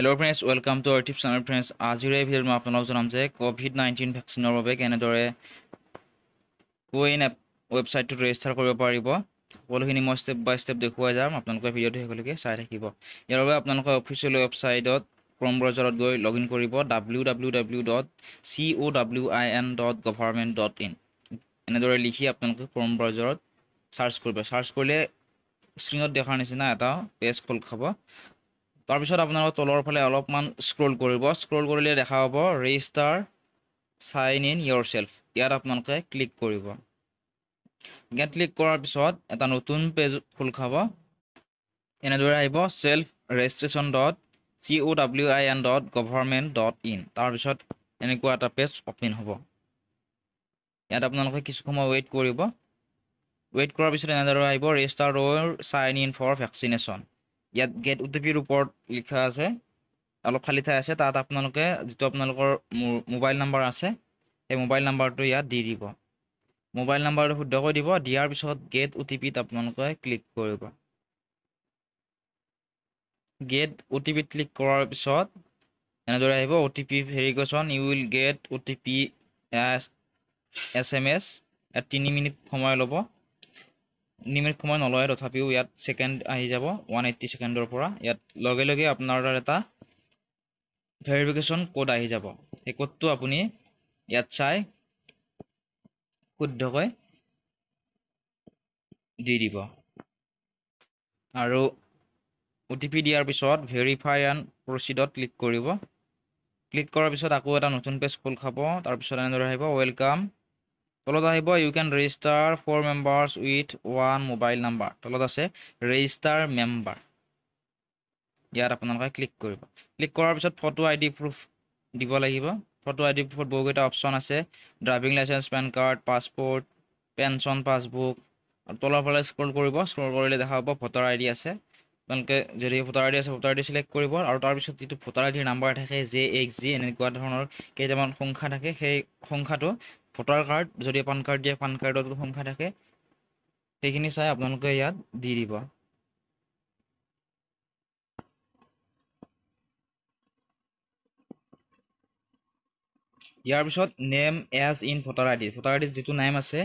hello' friends welcome to আৰ্টিভ channel friends আজিৰে ভিডিঅ'ত মই আপোনালোক জনাম যে ক'ভিড নাইণ্টিন ভেকচিনৰ বাবে কেনেদৰে কোৱিন এপ ৱেবছাইটটোত ৰেজিষ্টাৰ কৰিব পাৰিব সকলোখিনি মই ষ্টেপ বাই ষ্টেপ দেখুৱাই যাম আপোনালোকে ভিডিঅ'টো শেষলৈকে চাই থাকিব ইয়াৰ বাবে আপোনালোকে অফিচিয়েল ৱেবছাইটত ক্ৰম ব্ৰাউজাৰত গৈ লগ ইন কৰিব W W W dot C O' W I N dot government dot in এনেদৰে লিখি আপোনালোকে ক্ৰম ব্ৰাউজাৰত চাৰ্চ কৰিব চাৰ্চ কৰিলে স্ক্ৰীণত দেখাৰ নিচিনা এটা পেজ খোল খাব তাৰপিছত আপোনালোকে তলৰ ফালে অলপমান স্ক্ৰল কৰিব স্ক্ৰল কৰিলে দেখা হ'ব register sign in yourself ইয়াত আপোনালোকে ক্লিক কৰিব ইয়াত ক্লিক কৰাৰ পিছত এটা নতুন পেজ খোল খাব এনেদৰে আহিব self registration dot C O' W I N dot government dot in তাৰপিছত এনেকুৱা এটা পেজ অ'পেন হ'ব ইয়াত আপোনালোকে কিছু সময় ৱেইট কৰিব ৱেইট কৰাৰ পিছত এনেদৰে আহিব register or sign in for vaccination ইয়াত গেট অ' টি পিৰ ওপৰত লিখা আছে অলপ খালী ঠাই আছে তাত আপোনালোকে যিটো আপোনালোকৰ মোৰ মোবাইল নাম্বাৰ আছে সেই মোবাইল নাম্বাৰটো ইয়াত দি দিব মোবাইল নাম্বাৰটো শুদ্ধকৈ দিব দিয়াৰ পিছত গেট অ' টি পিত আপোনালোকে ক্লিক কৰিব গেট অ' টি পিত ক্লিক কৰাৰ পিছত এনেদৰে আহিব O' T P verification you will get O' T P S M S ইয়াত তিনি মিনিট সময় ল'ব নিমিট সময় নলয় তথাপিও ইয়াত ছেকেণ্ড আহি যাব ওৱান এইটি ছেকেণ্ডৰ পৰা ইয়াত লগে লগে আপোনাৰ এটা ভেৰিফিকেশ্যন কোড আহি যাব সেই কোডটো আপুনি ইয়াত চাই শুদ্ধকৈ দি দিব আৰু অ' টি পি দিয়াৰ পিছত ভেৰিফাই এণ্ড প্ৰচিডত ক্লিক কৰিব ক্লিক কৰাৰ পিছত আকৌ এটা নতুন পেজ খোল খাব তাৰপিছত এনেদৰে আহিব ৱেলকাম তলত আহিব you can register for members with one mobile number তলত আছে ৰেজিস্টাৰ মেম্বাৰ ইয়াত আপোনালোকে ক্লিক কৰিব ক্লিক কৰাৰ পিছত ফটো আইডি প্ৰুফ দিব লাগিব ফটো আইডি প্ৰুফত বহুকেইটা অপশন আছে driving licence PAN card passport pension passbook তলৰ ফালে স্ক্ৰ'ল কৰিব স্ক্ৰোল কৰিলে দেখা হ'ব ভোটাৰ আইডি আছে আপোনালোকে যদি ভোটাৰ আইডি আছে ভোটাৰ আইডি চিলেক্ট কৰিব আৰু তাৰপিছত যিটো ভোটাৰ আইডিৰ নাম্বাৰ থাকে জে এক্স জি এনেকুৱা ধৰণৰ কেইটামান সংখ্যা থাকে সেই সংখ্যাটো ভোটাৰ কাৰ্ড যদি পান কাৰ্ড দিয়ে পান কাৰ্ডৰ সংখ্যা থাকে সেইখিনি চাই আপোনালোকে ইয়াত দি দিব ইয়াৰ পিছত name as in voter ID voter আইডিত যিটো নাম আছে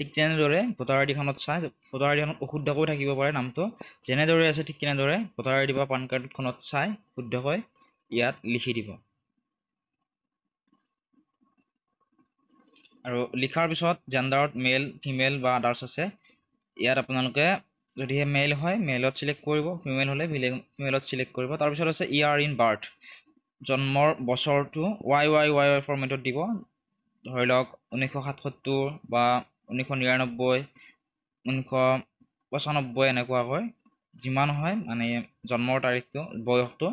ঠিক তেনেদৰে ভোটাৰ আইডিখনত চাই ভোটাৰ আই অশুদ্ধকৈ থাকিব পাৰে নামটো যেনেদৰে আছে ঠিক তেনেদৰে ভোটাৰ আইডি বা পান কাৰ্ডখনত চাই শুদ্ধকৈ ইয়াত লিখি দিব আৰু লিখাৰ পিছত জেণ্ডাৰত মেল ফিমেল বা আদাৰ্ছ আছে ইয়াত আপোনালোকে যদিহে মেল হয় মেলত চিলেক্ট কৰিব ফিমেল হ'লে ফিমেলত চিলেক্ট কৰিব তাৰপিছত আছে ইয়াৰ ইন বাৰ্থ জন্মৰ বছৰটো ৱাই ৱাই ৱাই ৱাই ফৰ্মেটত দিব ধৰি লওক ঊনৈছশ সাতসত্তৰ বা ঊনৈছশ নিৰান্নব্বৈ ঊনৈছশ পঁচানব্বৈ এনেকুৱাকৈ যিমান হয় মানে জন্মৰ তাৰিখটো বয়সটো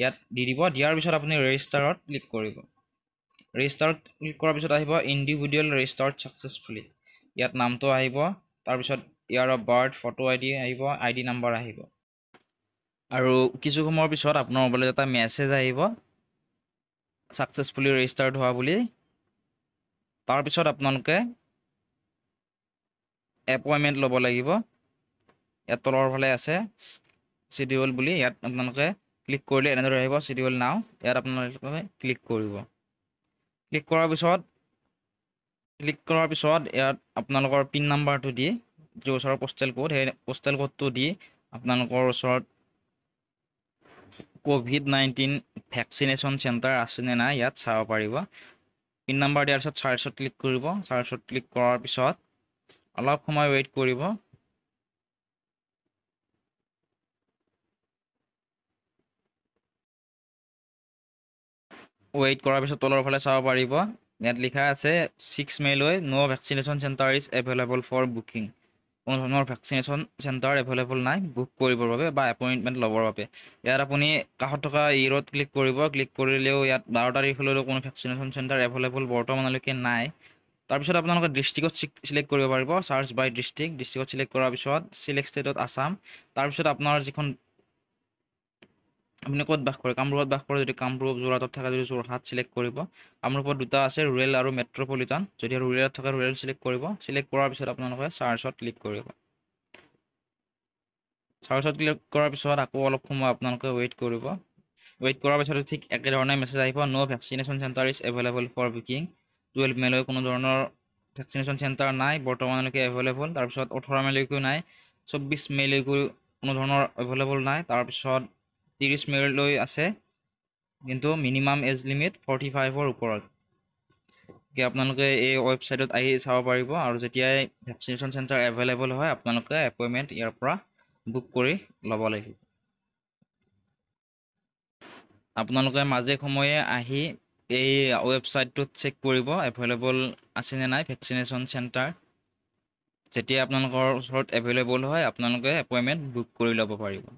ইয়াত দি দিব দিয়াৰ পিছত আপুনি ৰেজিষ্টাৰত ক্লিক কৰিব ৰেজিষ্টাৰ ক্লিক কৰাৰ পিছত আহিব ইণ্ডিভিজুৱেল ৰেজিষ্টাৰ্ড ছাকচেছফুলি ইয়াত নামটো আহিব তাৰপিছত year of birth photo ID আহিব আই ডি নাম্বাৰ আহিব আৰু কিছু সময়ৰ পিছত আপোনাৰ মোবাইলত এটা মেছেজ আহিব ছাকচেছফুলি ৰেজিষ্টাৰ্ড হোৱা বুলি তাৰপিছত আপোনালোকে এপইণ্টমেণ্ট ল'ব লাগিব ইয়াত তলৰ ফালে আছে চিডিউল বুলি ইয়াত আপোনালোকে ক্লিক কৰিলে এনেদৰে আহিব চিডিউল নাও ইয়াত আপোনালোকে ক্লিক কৰিব ক্লিক কৰাৰ পিছত ক্লিক কৰাৰ পিছত ইয়াত আপোনালোকৰ পিন নাম্বাৰটো দি যি ওচৰৰ পষ্টেল ক'ড সেই পষ্টেল ক'ডটো দি আপোনালোকৰ ওচৰত ক'ভিড নাইণ্টিন ভেকচিনেশ্যন চেণ্টাৰ আছেনে নাই ইয়াত চাব পাৰিব পিন নাম্বাৰ দিয়াৰ পিছত চাৰ্চত ক্লিক কৰিব চাৰ্চত ক্লিক কৰাৰ পিছত অলপ সময় ৱেইট কৰিব ওয়েট কৰাৰ পিছত তলৰ ফালে চাব পাৰিব ইয়াত লিখা আছে ছিক্স মেলৈ no' vaccination centre is available for booking কোনো ধৰণৰ ভেকচিনেশ্যন চেণ্টাৰ এভেইলেবল নাই বুক কৰিবৰ বাবে বা এপইণ্টমেণ্ট এপয়েন্টমেন্ট লবৰ ইয়াৰ আপনি কাহত থাকা ইয়াৰত ক্লিক কৰিব ক্লিক কৰিলেও ইয়াত বাৰ তাৰিখলৈও কোনো ভেকচিনেশ্যন চেণ্টাৰ এভেইলেবল বৰ্তমানলৈকে নাই তাৰপিছত আপোনালোকে আপনাৰ চিলেক্ট কৰিব পাৰিব চাৰ্চ বাই ডিষ্ট্ৰিক্ট ডিষ্ট্ৰিক্টত চিলেক্ট কৰাৰ পিছত চিলেক্ট ষ্টেটত আছাম তাৰপিছত আপোনাৰ যিখন আপুনি ক'ত বাস কৰে কামৰূপত বাস কৰে যদি কামৰূপ যোৰহাটত থাকে যদি যোৰহাট চিলেক্ট কৰিব কামৰূপত দুটা আছে ৰুৰেল আৰু মেট্ৰ'পলিটান যদি ৰুৰেলত থকা ৰুৰেল চিলেক্ট কৰিব চিলেক্ট কৰাৰ পিছত আপোনালোকে চাৰ্চত ক্লিক কৰিব চাৰ্চত ক্লিক কৰাৰ পিছত আকৌ অলপ সময় আপোনালোকে ৱেইট কৰিব ৱেইট কৰাৰ পিছত ঠিক একেধৰণে মেছেজ আহিব no' vaccination centre is available for booking twelve মেলৈ কোনো ধৰণৰ ভেকচিনেশ্যন চেণ্টাৰ নাই বৰ্তমানলৈকে এভেইলেবল তাৰপিছত ওঠৰ মেলৈকেও নাই চৌব্বিছ মেলৈকেও কোনো ধৰণৰ এভেইলেবল নাই তাৰপিছত ত্ৰিছ মেলৈ আছে কিন্তু মিনিমাম এজ লিমিট ফৰ্টি ফাইভৰ ওপৰত গতিকে আপোনালোকে এই ৱেবছাইটত আহি চাব পাৰিব আৰু যেতিয়াই ভেকচিনেশ্যন চেণ্টাৰ এভেইলেবল হয় আপোনালোকে এপইণ্টমেণ্ট ইয়াৰ পৰা বুক কৰি ল'ব লাগিব আপোনালোকে মাজে সময়ে আহি এই ৱেবছাইটটোত চেক কৰিব এভেইলেবল আছেনে নাই ভেকচিনেশ্যন চেণ্টাৰ যেতিয়া আপোনালোকৰ ওচৰত এভেইলেবল হয় আপোনালোকে এপইণ্টমেণ্ট বুক কৰি ল'ব পাৰিব